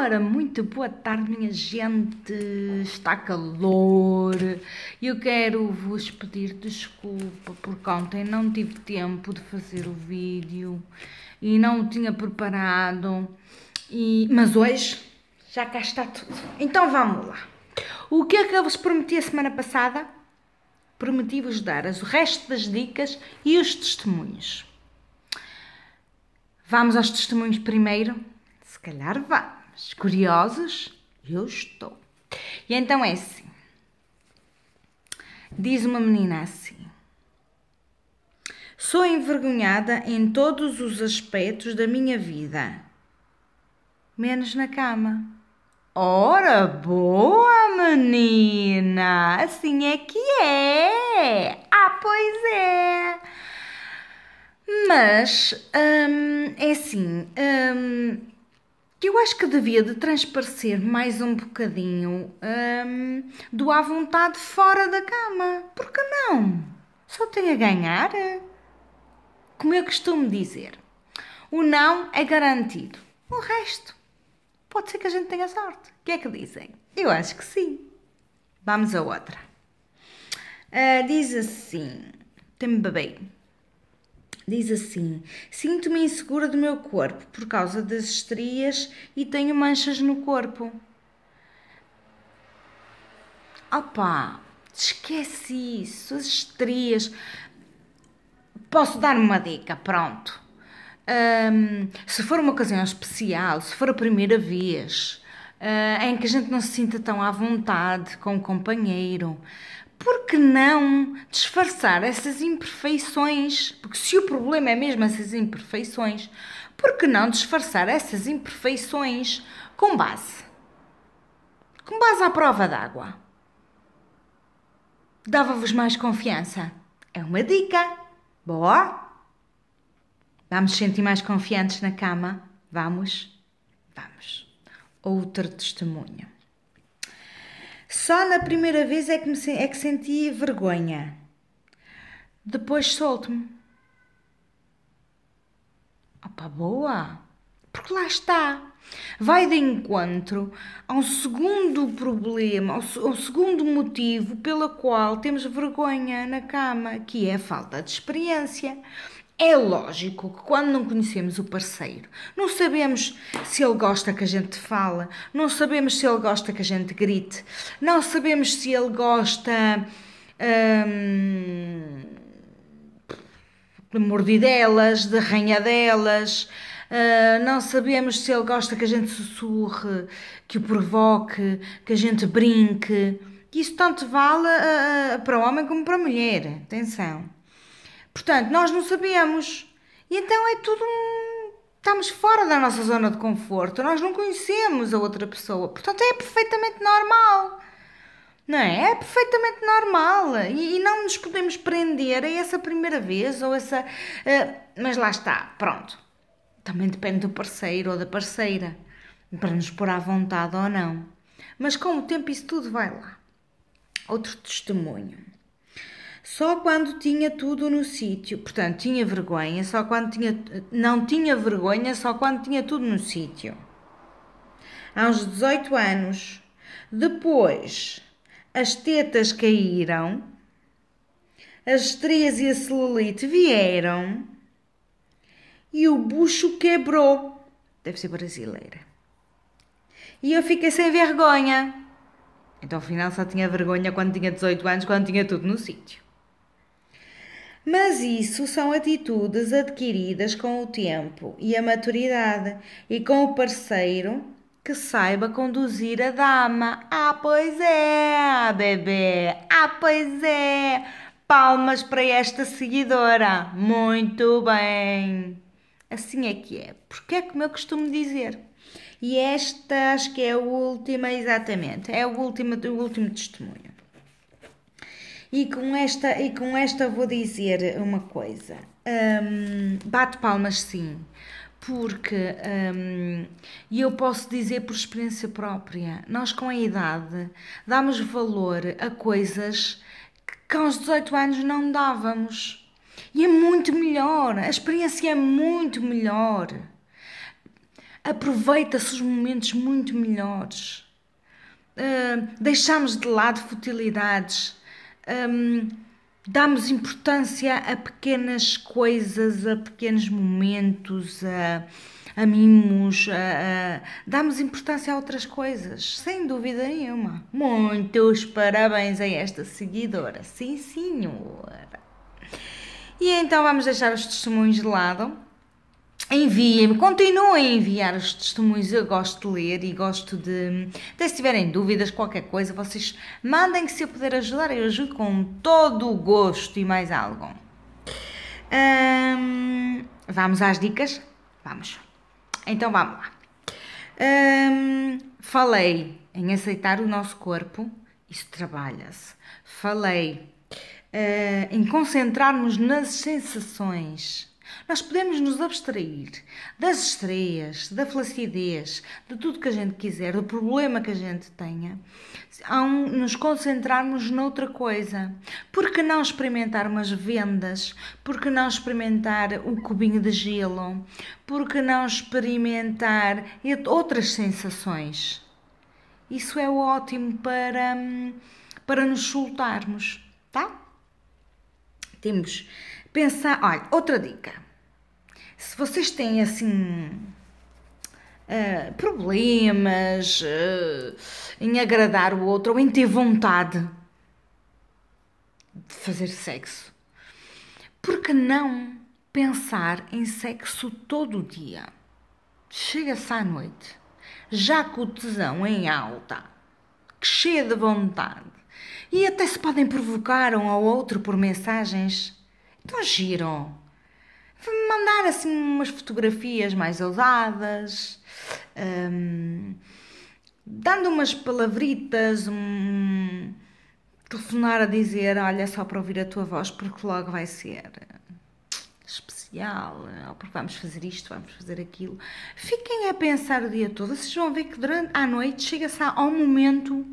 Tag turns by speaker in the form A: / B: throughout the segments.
A: Ora, muito boa tarde, minha gente. Está calor. Eu quero vos pedir desculpa porque ontem não tive tempo de fazer o vídeo e não o tinha preparado. E... Mas hoje já cá está tudo. Então vamos lá. O que é que eu vos prometi a semana passada? Prometi-vos dar o resto das dicas e os testemunhos. Vamos aos testemunhos primeiro? Se calhar vá curiosas curiosos? Eu estou. E então é assim. Diz uma menina assim. Sou envergonhada em todos os aspectos da minha vida, menos na cama. Ora, boa menina! Assim é que é! Ah, pois é! Mas hum, é assim. Hum, que eu acho que devia de transparecer mais um bocadinho hum, do à vontade fora da cama. Por que não? Só tem a ganhar. Como eu costumo dizer, o não é garantido. O resto, pode ser que a gente tenha sorte. O que é que dizem? Eu acho que sim. Vamos a outra. Uh, diz assim: tem bebê. Diz assim: Sinto-me insegura do meu corpo por causa das estrias e tenho manchas no corpo. Opá, esquece isso, as estrias. Posso dar uma dica, pronto. Um, se for uma ocasião especial, se for a primeira vez, Uh, em que a gente não se sinta tão à vontade com o companheiro, por que não disfarçar essas imperfeições? Porque se o problema é mesmo essas imperfeições, por que não disfarçar essas imperfeições com base? Com base à prova d'água. Dava-vos mais confiança. É uma dica. Boa? Vamos sentir mais confiantes na cama? Vamos? Vamos. Outro testemunho. Só na primeira vez é que, me, é que senti vergonha. Depois solto-me. Opa, boa! Porque lá está. Vai de encontro a um segundo problema, ao um segundo motivo pela qual temos vergonha na cama, que é a falta de experiência. É lógico que quando não conhecemos o parceiro, não sabemos se ele gosta que a gente fala, não sabemos se ele gosta que a gente grite, não sabemos se ele gosta hum, de mordidelas, de arranhadelas, hum, não sabemos se ele gosta que a gente sussurre, que o provoque, que a gente brinque. Isso tanto vale uh, para homem como para a mulher. Atenção. Portanto, nós não sabemos. E então é tudo um... Estamos fora da nossa zona de conforto, nós não conhecemos a outra pessoa. Portanto, é perfeitamente normal. Não é? É perfeitamente normal. E, e não nos podemos prender a essa primeira vez ou essa. Uh, mas lá está, pronto. Também depende do parceiro ou da parceira para nos pôr à vontade ou não. Mas com o tempo, isso tudo vai lá. Outro testemunho. Só quando tinha tudo no sítio, portanto, tinha vergonha, só quando tinha não tinha vergonha, só quando tinha tudo no sítio. Aos 18 anos, depois as tetas caíram, as estrias e a celulite vieram e o bucho quebrou. Deve ser brasileira. E eu fiquei sem vergonha. Então, afinal, só tinha vergonha quando tinha 18 anos, quando tinha tudo no sítio. Mas isso são atitudes adquiridas com o tempo e a maturidade e com o parceiro que saiba conduzir a dama. Ah, pois é, bebê! Ah, pois é! Palmas para esta seguidora! Muito bem! Assim é que é, porque é como eu costumo dizer. E esta acho que é a última, exatamente, é o último, o último testemunho. E com esta, e com esta vou dizer uma coisa. Um, bate palmas sim, porque um, e eu posso dizer por experiência própria, nós com a idade damos valor a coisas que aos 18 anos não dávamos. E é muito melhor, a experiência é muito melhor. Aproveita-se os momentos muito melhores. Uh, deixamos de lado futilidades um, damos importância a pequenas coisas, a pequenos momentos, a, a mimos, a, a, damos importância a outras coisas, sem dúvida nenhuma. Muitos parabéns a esta seguidora, sim senhora. E então vamos deixar os testemunhos de lado Enviem-me, continuem a enviar os testemunhos, eu gosto de ler e gosto de. se tiverem dúvidas, qualquer coisa, vocês mandem que se eu puder ajudar, eu ajudo com todo o gosto e mais algo. Hum, vamos às dicas? Vamos. Então vamos lá. Hum, falei em aceitar o nosso corpo, isso trabalha-se. Falei uh, em concentrarmos nas sensações nós podemos nos abstrair das estreias, da flacidez, de tudo que a gente quiser, do problema que a gente tenha, a um, nos concentrarmos noutra coisa. Por que não experimentar umas vendas? Por que não experimentar um cubinho de gelo? Por que não experimentar outras sensações? Isso é ótimo para, hum, para nos soltarmos, tá? Temos Pensar, olha, outra dica. Se vocês têm assim uh, problemas uh, em agradar o outro ou em ter vontade de fazer sexo, por que não pensar em sexo todo o dia? Chega-se à noite, já com o tesão em alta, que cheia de vontade, e até se podem provocar um ao outro por mensagens Tão giro. Vou-me mandar assim umas fotografias mais ousadas, um, dando umas palavritas, um telefonar a dizer: Olha, só para ouvir a tua voz, porque logo vai ser especial, ou oh, porque vamos fazer isto, vamos fazer aquilo. Fiquem a pensar o dia todo, vocês vão ver que durante a noite chega-se ao momento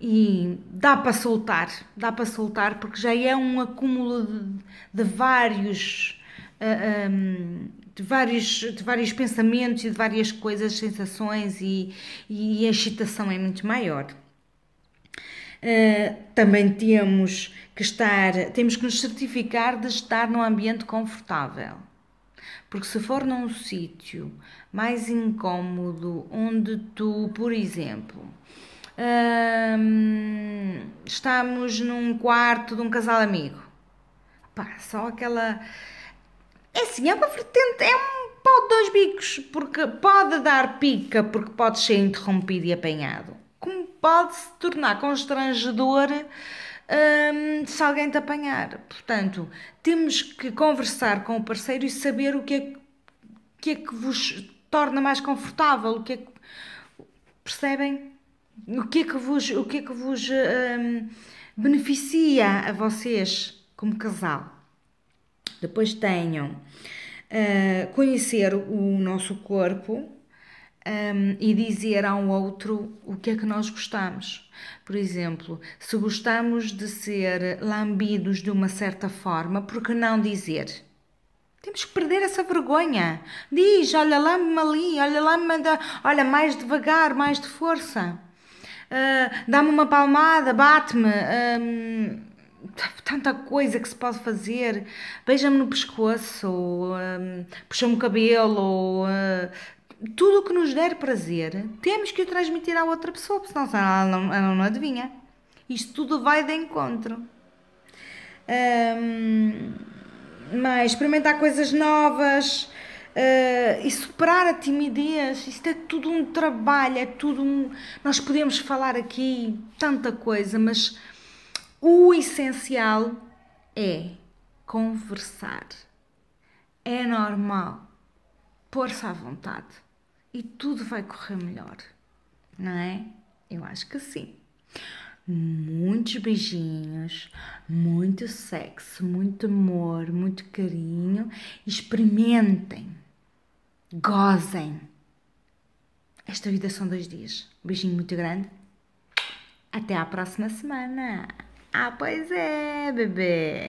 A: e dá para soltar, dá para soltar porque já é um acúmulo de, de vários uh, ah, um, de vários de vários pensamentos e de várias coisas, sensações e, e a excitação é muito maior. Uh, também temos que estar, temos que nos certificar de estar num ambiente confortável. Porque se for num sítio mais incômodo, onde tu, por exemplo, estamos num quarto de um casal amigo. Pá, só aquela. É assim, é uma vertente, é um pau de dois bicos, porque pode dar pica, porque pode ser interrompido e apanhado, como pode se tornar constrangedor. se alguém te apanhar. Portanto, temos que conversar com o parceiro e saber o que é que, que, é que vos torna mais confortável, o que é que. Percebem? O que é que vos, o que é que vos um, beneficia a vocês como casal? Depois tenham uh, conhecer o nosso corpo, um, e dizer ao outro o que é que nós gostamos. Por exemplo, se gostamos de ser lambidos de uma certa forma, por que não dizer? Temos que perder essa vergonha. Diz, olha, lá me ali, olha, lá me olha, mais devagar, mais de força uh, dá-me uma palmada, bate-me. tanta coisa que se pode fazer. Beija-me no pescoço, puxa-me o cabelo, uh, tudo o que nos der prazer, temos que o transmitir à outra pessoa, porque senão ela não, ela não adivinha. Isto tudo vai de encontro. Um, mas experimentar coisas novas, Uh, e superar a timidez, isto é tudo um trabalho, é tudo um. Nós podemos falar aqui tanta coisa, mas o essencial é conversar. É normal pôr-se à vontade e tudo vai correr melhor, não é? Eu acho que sim. Muitos beijinhos, muito sexo, muito amor, muito carinho. Experimentem Gozem! Esta vida são dois dias. Um beijinho muito grande. Até à próxima semana. Ah, pois é, bebê!